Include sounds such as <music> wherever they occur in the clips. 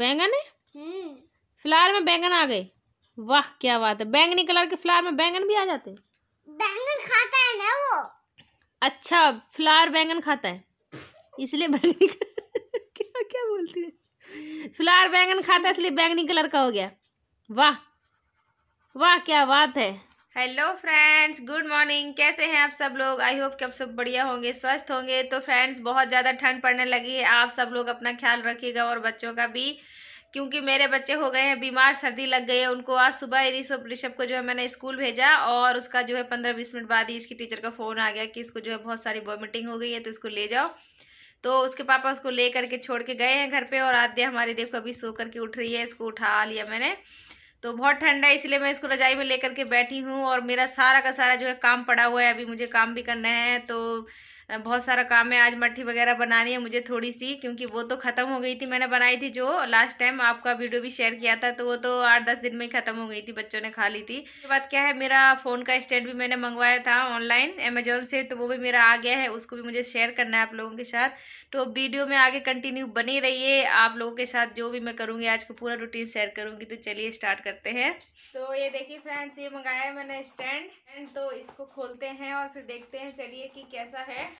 बैंगन है हम्म। फ्लावर में बैंगन आ गए वाह क्या बात है बैंगनी कलर के फ्लावर में बैंगन भी आ जाते बैंगन खाता है ना वो अच्छा फ्लावर बैंगन खाता है इसलिए बैंगनी <laughs> क्या क्या बोलती है फ्लावर बैंगन खाता है इसलिए बैंगनी कलर का हो गया वाह वाह क्या बात है हेलो फ्रेंड्स गुड मॉर्निंग कैसे हैं आप सब लोग आई होप कि आप सब बढ़िया होंगे स्वस्थ होंगे तो फ्रेंड्स बहुत ज़्यादा ठंड पड़ने लगी है आप सब लोग अपना ख्याल रखिएगा और बच्चों का भी क्योंकि मेरे बच्चे हो गए हैं बीमार सर्दी लग गई है उनको आज सुबह ऋषभ ऋषभ को जो है मैंने स्कूल भेजा और उसका जो है पंद्रह बीस मिनट बाद ही इसकी टीचर का फ़ोन आ गया कि इसको जो है बहुत सारी वॉमिटिंग हो गई है तो इसको ले जाओ तो उसके पापा उसको ले करके छोड़ के गए हैं घर पर और आद्या हमारी देखो अभी सो करके उठ रही है इसको उठा लिया मैंने तो बहुत ठंडा है इसलिए मैं इसको रजाई में लेकर के बैठी हूँ और मेरा सारा का सारा जो है काम पड़ा हुआ है अभी मुझे काम भी करना है तो बहुत सारा काम है आज मट्ठी वगैरह बनानी है मुझे थोड़ी सी क्योंकि वो तो ख़त्म हो गई थी मैंने बनाई थी जो लास्ट टाइम आपका वीडियो भी शेयर किया था तो वो तो आठ दस दिन में ही ख़त्म हो गई थी बच्चों ने खा ली थी उसके बाद क्या है मेरा फ़ोन का स्टैंड भी मैंने मंगवाया था ऑनलाइन अमेजोन से तो वो भी मेरा आ गया है उसको भी मुझे शेयर करना है आप लोगों के साथ तो वीडियो में आगे कंटिन्यू बनी है आप लोगों के साथ जो भी मैं करूँगी आज का पूरा रूटीन शेयर करूँगी तो चलिए स्टार्ट करते हैं तो ये देखिए फ्रेंड्स ये मंगाया है मैंने स्टैंड एंड तो इसको खोलते हैं और फिर देखते हैं चलिए कि कैसा है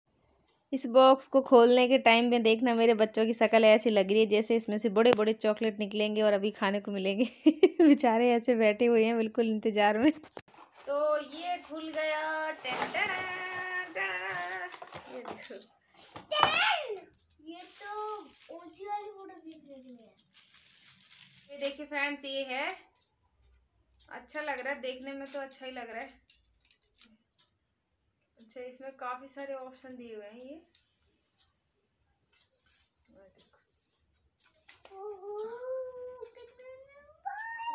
इस बॉक्स को खोलने के टाइम में देखना मेरे बच्चों की शक्ल ऐसी लग रही है जैसे इसमें से बड़े बड़े चॉकलेट निकलेंगे और अभी खाने को मिलेंगे <laughs> बेचारे ऐसे बैठे हुए हैं बिल्कुल इंतज़ार में तो ये खुल गया टेन ये देखो ये तो ऊंची वाली फोटो देखिए फ्रेंड्स ये है अच्छा लग रहा है देखने में तो अच्छा ही लग रहा है अच्छा इसमें काफ़ी सारे ऑप्शन दिए हुए हैं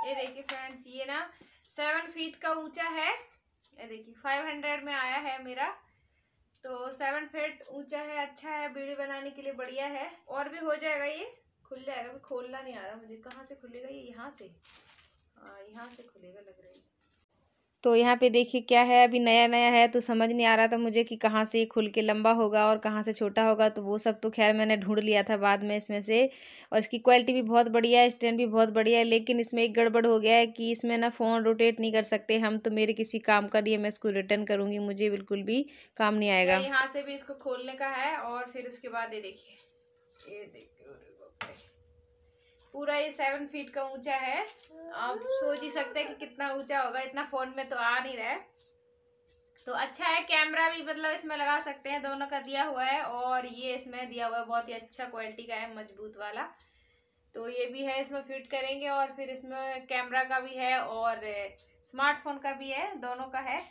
ये ये देखिए फ्रेंड्स ये ना सेवन फीट का ऊंचा है ये देखिए फाइव हंड्रेड में आया है मेरा तो सेवन फीट ऊंचा है अच्छा है बीड़ी बनाने के लिए बढ़िया है और भी हो जाएगा ये खुल जाएगा खोलना नहीं आ रहा मुझे कहाँ से खुलेगा ये यहाँ से हाँ यहाँ से खुलेगा लग रहा है तो यहाँ पे देखिए क्या है अभी नया नया है तो समझ नहीं आ रहा था मुझे कि कहाँ से ये खुल के लंबा होगा और कहाँ से छोटा होगा तो वो सब तो खैर मैंने ढूंढ लिया था बाद में इसमें से और इसकी क्वालिटी भी बहुत बढ़िया है स्टैंड भी बहुत बढ़िया है लेकिन इसमें एक गड़बड़ हो गया है कि इसमें ना फ़ोन रोटेट नहीं कर सकते हम तो मेरे किसी काम का नहीं मैं इसको रिटर्न करूँगी मुझे बिल्कुल भी काम नहीं आएगा यहाँ से भी इसको खोलने का है और फिर उसके बाद ये देखिए ये देखिए पूरा ये सेवन फीट का ऊंचा है आप सोच ही सकते हैं कि कितना ऊंचा होगा इतना फ़ोन में तो आ नहीं रहा है तो अच्छा है कैमरा भी मतलब इसमें लगा सकते हैं दोनों का दिया हुआ है और ये इसमें दिया हुआ है बहुत ही अच्छा क्वालिटी का है मजबूत वाला तो ये भी है इसमें फिट करेंगे और फिर इसमें कैमरा का भी है और स्मार्टफोन का भी है दोनों का है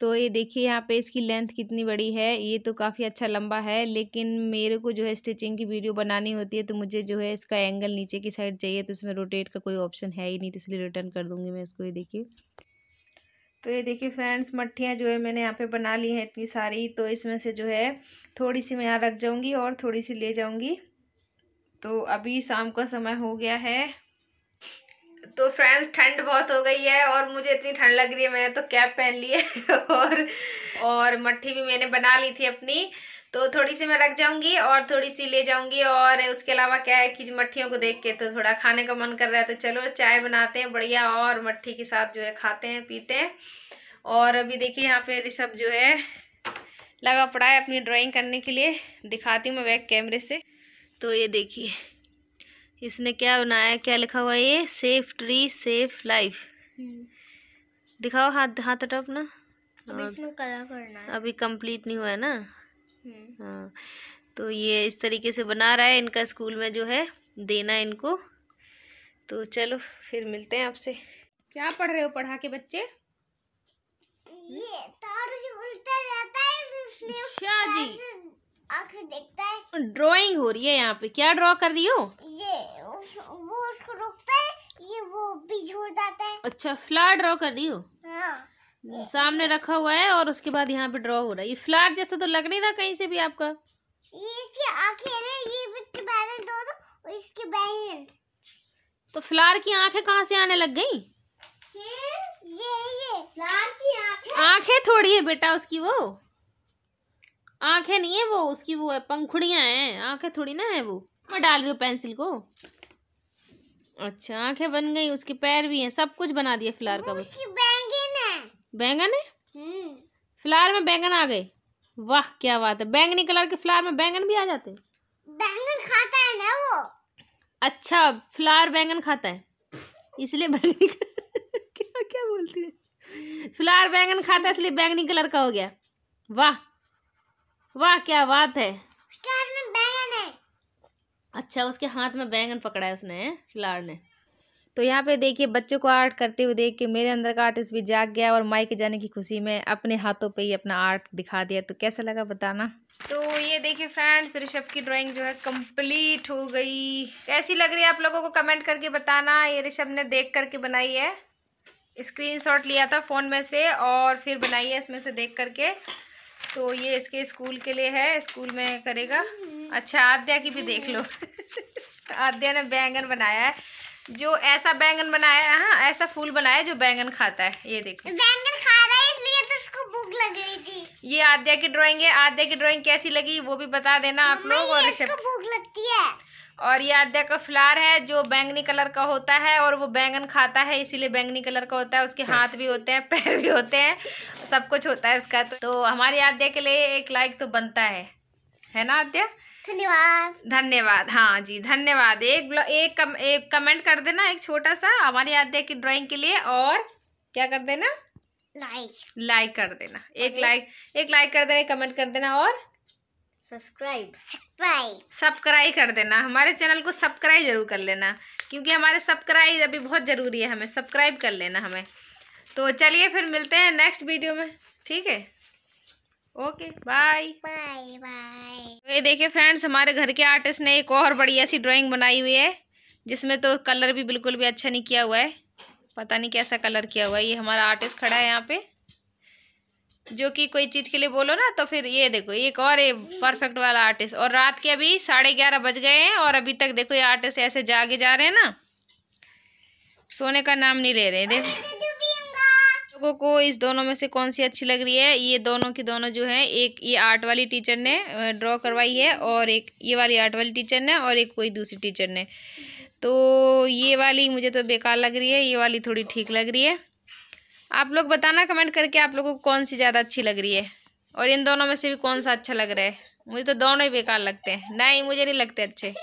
तो ये देखिए यहाँ पे इसकी लेंथ कितनी बड़ी है ये तो काफ़ी अच्छा लंबा है लेकिन मेरे को जो है स्टिचिंग की वीडियो बनानी होती है तो मुझे जो है इसका एंगल नीचे की साइड चाहिए तो इसमें रोटेट का कोई ऑप्शन है ही नहीं तो इसलिए रिटर्न कर दूँगी मैं इसको ये देखिए तो ये देखिए फ्रेंड्स मट्ठियाँ जो है मैंने यहाँ पे बना ली हैं इतनी सारी तो इसमें से जो है थोड़ी सी मैं यहाँ रख जाऊँगी और थोड़ी सी ले जाऊँगी तो अभी शाम का समय हो गया है तो फ्रेंड्स ठंड बहुत हो गई है और मुझे इतनी ठंड लग रही है मैंने तो कैप पहन ली है <laughs> और और मट्ठी भी मैंने बना ली थी अपनी तो थोड़ी सी मैं रख जाऊंगी और थोड़ी सी ले जाऊंगी और उसके अलावा क्या है कि मट्ठियों को देख के तो थोड़ा खाने का मन कर रहा है तो चलो चाय बनाते हैं बढ़िया और मट्ठी के साथ जो है खाते हैं पीते हैं और अभी देखिए यहाँ पे ऋषभ जो है लगा पड़ा है अपनी ड्राइंग करने के लिए दिखाती हूँ मैं बैक कैमरे से तो ये देखिए इसने क्या बनाया क्या लिखा हुआ ये सेफ ट्री सेफ लाइफ दिखाओ हाथ हाथ हटाओ अपना इसमें कलर करना है अभी कंप्लीट नहीं हुआ है ना हम्म। हाँ तो ये इस तरीके से बना रहा है इनका स्कूल में जो है देना इनको तो चलो फिर मिलते हैं आपसे क्या पढ़ रहे हो पढ़ा के बच्चे ये जाता है अच्छा जी देखता है ड्राइंग हो रही है यहाँ पे क्या ड्रॉ कर रही हो हो जाता है अच्छा फ्लावर ड्रॉ कर रही हो हाँ। सामने रखा हुआ है और उसके बाद यहाँ पे ड्रॉ हो रहा है ये फ्लावर जैसा तो लग नहीं रहा कहीं से भी आपका तो फ्लावर की आंखें कहाँ से आने लग गई आंखें आंखें थोड़ी है बेटा उसकी वो आंखें नहीं है वो उसकी वो है पंखुड़ियाँ हैं आंखें थोड़ी ना है वो मैं डाल रही हूँ पेंसिल को अच्छा आंखें बन गई उसके पैर भी हैं सब कुछ बना दिया फ्लावर का बस बैंगन है बैंगन है हम्म। फ्लावर में बैंगन आ गए वाह क्या बात है बैंगनी कलर के फ्लावर में बैंगन भी आ जाते हैं बैंगन खाता है ना वो अच्छा फ्लावर बैंगन खाता है इसलिए बैंगनी <laughs> क्या क्या बोलती है फ्लावर बैंगन खाता है इसलिए बैंगनी कलर का हो गया वाह वाह क्या बात है अच्छा उसके हाथ में बैंगन पकड़ा है उसने खिलाड़ ने तो यहाँ पे देखिए बच्चों को आर्ट करते हुए देख के मेरे अंदर का आर्टिस्ट भी जाग गया और माइक जाने की खुशी में अपने हाथों पे ही अपना आर्ट दिखा दिया तो कैसा लगा बताना तो ये देखिए फ्रेंड्स ऋषभ की ड्राइंग जो है कंप्लीट हो गई कैसी लग रही है आप लोगों को कमेंट करके बताना ये ऋषभ ने देख करके बनाई है स्क्रीन लिया था फ़ोन में से और फिर बनाई है इसमें से देख करके तो ये इसके स्कूल के लिए है स्कूल में करेगा अच्छा आद्या की भी देख लो <laughs> आद्या ने बैंगन बनाया है जो ऐसा बैंगन बनाया है हाँ ऐसा फूल बनाया जो बैंगन खाता है ये देखो बैंगन खा रहा है इसलिए तो उसको भूख लग रही थी ये आद्या की ड्राइंग है आद्या की ड्राइंग कैसी लगी वो भी बता देना आप लोग और भूख लगती है और ये आद्या का फ्लार है जो बैंगनी कलर का होता है और वो बैंगन खाता है इसीलिए बैंगनी कलर का होता है उसके हाँ। हाथ भी होते हैं <laughs> पैर भी होते हैं सब कुछ होता है उसका तो, तो आद्या के लिए एक लाइक तो बनता है है ना आद्या धन्यवाद धन्यवाद हाँ जी धन्यवाद एक एक, कम, एक कमेंट कर देना एक छोटा सा हमारी आद्या की ड्राइंग के लिए और क्या कर देना लाइक लाइक कर देना एक लाइक एक लाइक कर देना कमेंट कर देना और सब्सक्राइब सब्सक्राइब सब्सक्राइब कर देना हमारे चैनल को सब्सक्राइब जरूर कर लेना क्योंकि हमारे सब्सक्राइब अभी बहुत ज़रूरी है हमें सब्सक्राइब कर लेना हमें तो चलिए फिर मिलते हैं नेक्स्ट वीडियो में ठीक है ओके बाय बाय बाय तो ये देखिए फ्रेंड्स हमारे घर के आर्टिस्ट ने एक और बड़ी ऐसी ड्राइंग बनाई हुई है जिसमें तो कलर भी बिल्कुल भी अच्छा नहीं किया हुआ है पता नहीं कैसा कलर किया हुआ है ये हमारा आर्टिस्ट खड़ा है यहाँ पे जो कि कोई चीज़ के लिए बोलो ना तो फिर ये देखो एक और ये परफेक्ट वाला आर्टिस्ट और रात के अभी साढ़े ग्यारह बज गए हैं और अभी तक देखो ये आर्टिस्ट ऐसे जागे जा रहे हैं ना सोने का नाम नहीं ले रहे देख लोगों को इस दोनों में से कौन सी अच्छी लग रही है ये दोनों की दोनों जो है एक ये आर्ट वाली टीचर ने ड्रॉ करवाई है और एक ये वाली आर्ट वाली टीचर ने और एक कोई दूसरी टीचर ने तो ये वाली मुझे तो बेकार लग रही है ये वाली थोड़ी ठीक लग रही है आप लोग बताना कमेंट करके आप लोगों को कौन सी ज़्यादा अच्छी लग रही है और इन दोनों में से भी कौन सा अच्छा लग रहा है मुझे तो दोनों ही बेकार लगते हैं नहीं मुझे नहीं लगते अच्छे